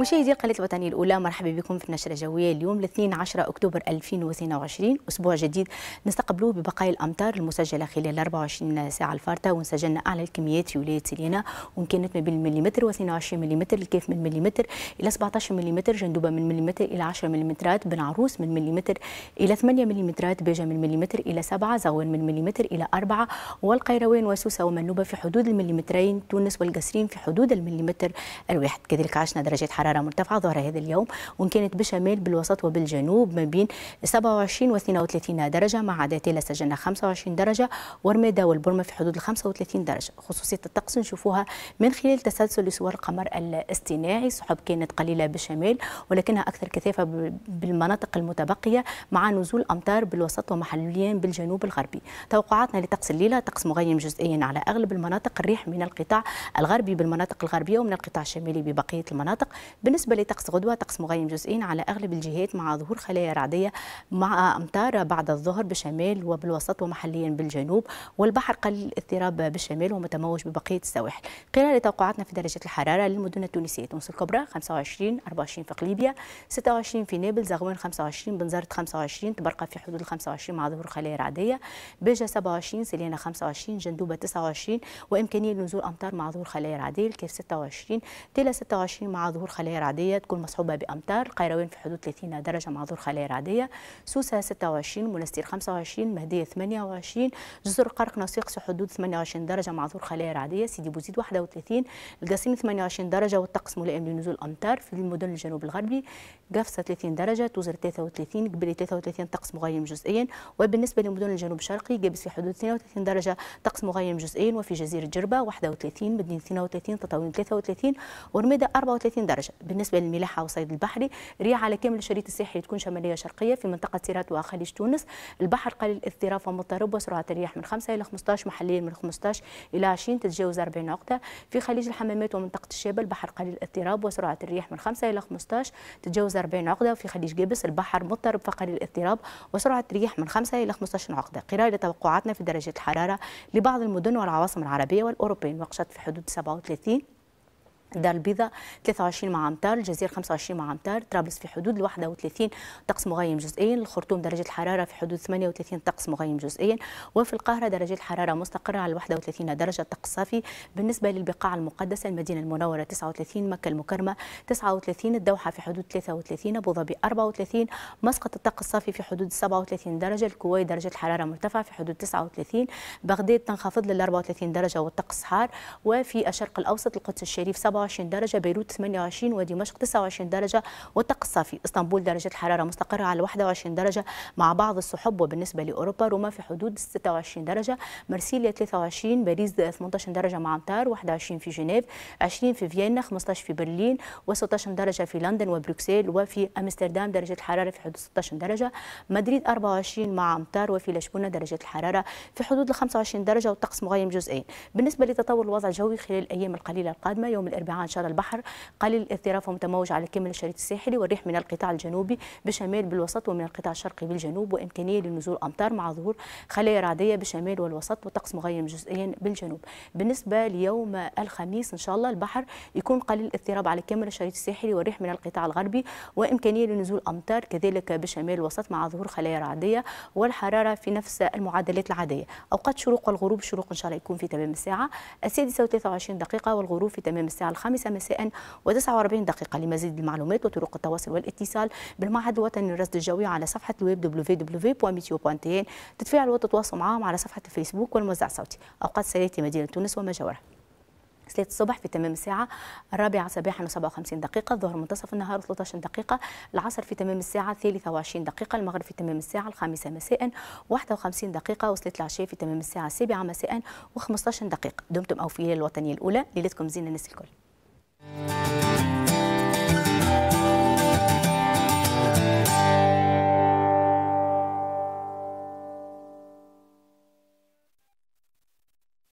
مشاهدي القناة الوطنية الأولى مرحبا بكم في النشرة الجوية اليوم الاثنين عشر أكتوبر 2022 أسبوع جديد نستقبله ببقايا الأمطار المسجلة خلال 24 ساعة الفارطة وسجلنا أعلى الكميات في ولاية سلينا وإن كانت ما بين المليمتر و 22 مليمتر الكيف من مليمتر إلى 17 مليمتر جندوبة من مليمتر إلى 10 مليمترات بن عروس من مليمتر إلى 8 مليمترات باجة من مليمتر إلى 7 زغوان من مليمتر إلى 4 والقيروان وسوسة ومنوبة في حدود المليمترين تونس والقسرين في حدود المليمتر الواحد كذلك عشنا درجات حرارة حراره مرتفعه ظهر هذا اليوم وان كانت بشمال بالوسط وبالجنوب ما بين 27 و 32 درجه مع عدا سجلنا 25 درجه ورماده والبرمه في حدود ال 35 درجه خصوصيه الطقس نشوفوها من خلال تسلسل لصور القمر الاصطناعي سحب كانت قليله بالشمال ولكنها اكثر كثافه بالمناطق المتبقيه مع نزول امطار بالوسط ومحليا بالجنوب الغربي توقعاتنا لطقس الليله طقس مغيم جزئيا على اغلب المناطق الريح من القطاع الغربي بالمناطق الغربيه ومن القطاع الشمالي ببقيه المناطق بالنسبه لطقس غدوه طقس مغيم جزئين على اغلب الجهات مع ظهور خلايا رعديه مع امطار بعد الظهر بالشمال وبالوسط ومحليا بالجنوب والبحر قليل الاضطراب بالشمال ومتموج ببقيه السواحل قراءه توقعاتنا في درجه الحراره للمدن التونسيه تونس الكبرى 25 24 في قليبيا 26 في نابل زغوان 25 بنزرت 25 تبرقى في حدود 25 مع ظهور خلايا رعديه بيجا 27 سليانه 25 جندوبه 29 وامكانيه لنزول امطار مع ظهور خلايا رعديه الكاف 26 تيلا 26 مع ظهور خلايا خلايا رعديه تكون مصحوبه بامطار قيروان في حدود 30 درجه مع ظهور خلايا رعديه سوسه 26 منستير 25 مهديه 28 جزر قرق نصيق في حدود 28 درجه مع ظهور خلايا رعديه سيدي بوزيد 31 القصيم 28 درجه والطقس ملائم لنزول امطار في المدن الجنوب الغربي قفصه 30 درجه توزر 33 قبلي 33 طقس مغيم جزئيا وبالنسبه لمدن الجنوب الشرقي قبس في حدود 32 درجه طقس مغيم جزئيا وفي جزيره جربه 31 مدينه 32 تطاوين 33 ورميده 34 درجه بالنسبه للملاحه والصيد البحري ريع على كامل الشريط الساحلي تكون شماليه شرقيه في منطقه سيرات وخليج تونس البحر قليل الاضطراب ومضطرب وسرعه الرياح من 5 الى 15 محليا من 15 الى 20 تتجاوز 40 عقده في خليج الحمامات ومنطقه الشابه البحر قليل الاضطراب وسرعه الرياح من 5 الى 15 تتجاوز 40 عقده وفي خليج جابس البحر مضطرب فقليل الاضطراب وسرعه الرياح من 5 الى 15 عقده قراءه لتوقعاتنا في درجات الحراره لبعض المدن والعواصم العربيه والاوروبيه وقشط في حدود 37 دار البيضاء 23 مع امتار الجزيرة 25 مع امتار طرابلس في حدود 31 طقس مغيم جزئيا الخرطوم درجه الحراره في حدود 38 طقس مغيم جزئيا وفي القاهره درجه الحراره مستقره على 31 درجه طقس صافي بالنسبه للبقاع المقدسه المدينه المنوره 39 مكه المكرمه 39 الدوحه في حدود 33 ابو ظبي 34 مسقط الطقس الصافي في حدود 37 درجه الكويت درجه الحراره مرتفعه في حدود 39 بغداد تنخفض لل 34 درجه والطقس حار وفي الشرق الاوسط القدس الشريف 27 درجة بيروت 28 ودمشق 29 درجة وتقصى صافي اسطنبول درجة الحرارة مستقرة على 21 درجة مع بعض السحب وبالنسبة لأوروبا روما في حدود 26 درجة مرسيليا 23 باريس 18 درجة مع أمطار 21 في جنيف 20 في فيينا 15 في برلين و16 درجة في لندن وبروكسل وفي أمستردام درجة الحرارة في حدود 16 درجة مدريد 24 مع أمطار وفي لشبونة درجة الحرارة في حدود ال 25 درجة والطقس مغيم جزئين بالنسبة لتطور الوضع الجوي خلال الأيام القليلة القادمة يوم الأربعاء ان شاء الله البحر قليل الاضطراب ومتموج على كامل الشريط الساحلي والريح من القطاع الجنوبي بشمال بالوسط ومن القطاع الشرقي بالجنوب وإمكانية لنزول أمطار مع ظهور خلايا رعدية بشمال والوسط وطقس مغيم جزئيا بالجنوب بالنسبة ليوم الخميس إن شاء الله البحر يكون قليل الاضطراب على كامل الشريط الساحلي والريح من القطاع الغربي وإمكانية لنزول أمطار كذلك بشمال الوسط مع ظهور خلايا رعدية والحرارة في نفس المعدلات العادية أوقات شروق والغروب الشروق إن شاء الله يكون في تمام الساعة السادسة و23 دقيقة والغروب في تمام الساعة الخامسة مساء و49 دقيقة لمزيد المعلومات وطرق التواصل والاتصال بالمعهد الوطني للرصد الجوي على صفحة الويب www.meteo.tn تتفاعلوا وتتواصلوا معهم على صفحة الفيسبوك والموزع الصوتي أوقات سيأتي مدينة تونس وما جاورها ثلاثة الصبح في تمام الساعة الرابعة صباحا و57 دقيقة الظهر منتصف النهار 13 دقيقة العصر في تمام الساعة 23 دقيقة المغرب في تمام الساعة الخامسة مساء 51 دقيقة وصلة العشاء في تمام الساعة السابعة مساء و15 دقيقة دمتم أوفياء الوطنية الأولى ليلتكم زينة الناس الكل